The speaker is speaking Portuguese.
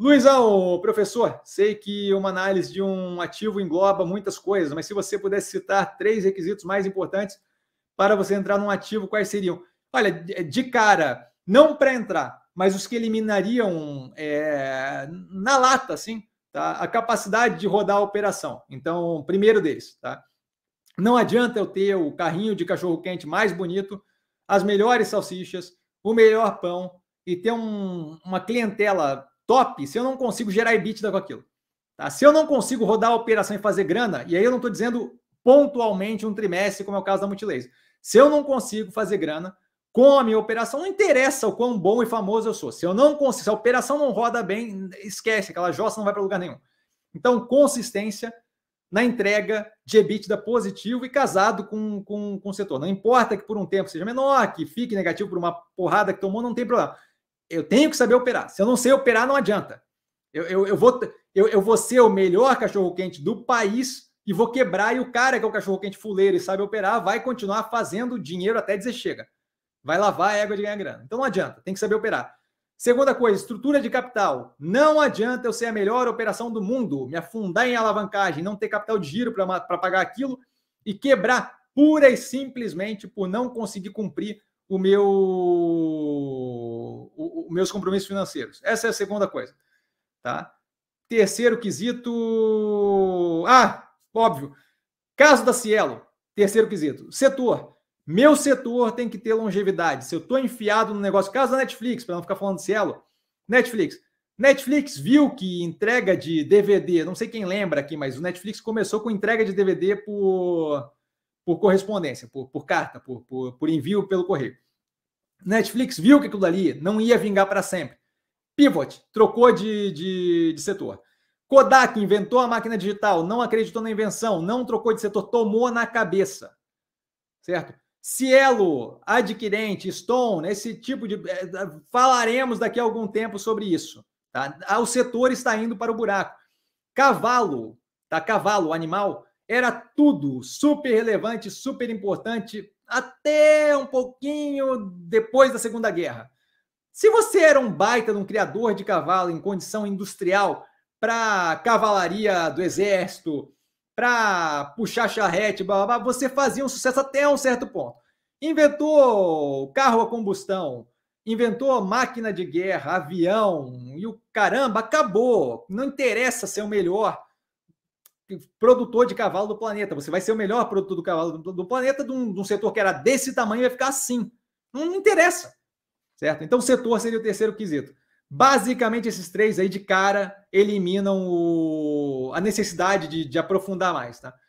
Luizão, professor, sei que uma análise de um ativo engloba muitas coisas, mas se você pudesse citar três requisitos mais importantes para você entrar num ativo, quais seriam? Olha, de eh, cara, não para entrar, mas os que eliminariam é, na lata, assim, tá? a capacidade de rodar a operação. Então, primeiro deles, tá? Não adianta eu ter o carrinho de cachorro-quente mais bonito, as melhores salsichas, o melhor pão e ter um, uma clientela top se eu não consigo gerar EBITDA com aquilo. Tá? Se eu não consigo rodar a operação e fazer grana, e aí eu não estou dizendo pontualmente um trimestre, como é o caso da Multilaser. Se eu não consigo fazer grana com a minha operação, não interessa o quão bom e famoso eu sou. Se eu não consigo, se a operação não roda bem, esquece, aquela jossa não vai para lugar nenhum. Então, consistência na entrega de EBITDA positivo e casado com, com, com o setor. Não importa que por um tempo seja menor, que fique negativo por uma porrada que tomou, não tem problema eu tenho que saber operar. Se eu não sei operar, não adianta. Eu, eu, eu vou, eu, eu vou ser o melhor cachorro-quente do país e vou quebrar. E o cara que é o cachorro-quente fuleiro e sabe operar vai continuar fazendo dinheiro até dizer chega. Vai lavar a égua de ganhar grana. Então não adianta, tem que saber operar. Segunda coisa, estrutura de capital. Não adianta eu ser a melhor operação do mundo, me afundar em alavancagem, não ter capital de giro para pagar aquilo e quebrar pura e simplesmente por não conseguir cumprir o meu meus compromissos financeiros. Essa é a segunda coisa. Tá? Terceiro quesito. Ah, óbvio. Caso da Cielo, terceiro quesito. Setor. Meu setor tem que ter longevidade. Se eu estou enfiado no negócio, caso da Netflix, para não ficar falando de Cielo, Netflix. Netflix viu que entrega de DVD, não sei quem lembra aqui, mas o Netflix começou com entrega de DVD por, por correspondência, por, por carta, por, por, por envio pelo correio. Netflix viu que aquilo dali não ia vingar para sempre. Pivot, trocou de, de, de, setor. Kodak inventou a máquina digital, não acreditou na invenção, não trocou de setor, tomou na cabeça. Certo? Cielo, adquirente, Stone, esse tipo de. Eh, falaremos daqui a algum tempo sobre isso. Tá? Ah, o setor está indo para o buraco. Cavalo, tá? Cavalo, animal, era tudo super relevante, super importante até um pouquinho depois da Segunda Guerra. Se você era um baita de um criador de cavalo em condição industrial para cavalaria do exército, para puxar charrete, blá, blá, blá, você fazia um sucesso até um certo ponto. Inventou carro a combustão, inventou máquina de guerra, avião e o caramba, acabou. Não interessa ser o melhor produtor de cavalo do planeta. Você vai ser o melhor produtor do cavalo do, planeta de um, de um, setor que era desse tamanho e vai ficar assim. Não, não interessa. Certo? Então, o setor seria o terceiro quesito. Basicamente, esses três aí de cara eliminam o, a necessidade de, de aprofundar mais. Tá?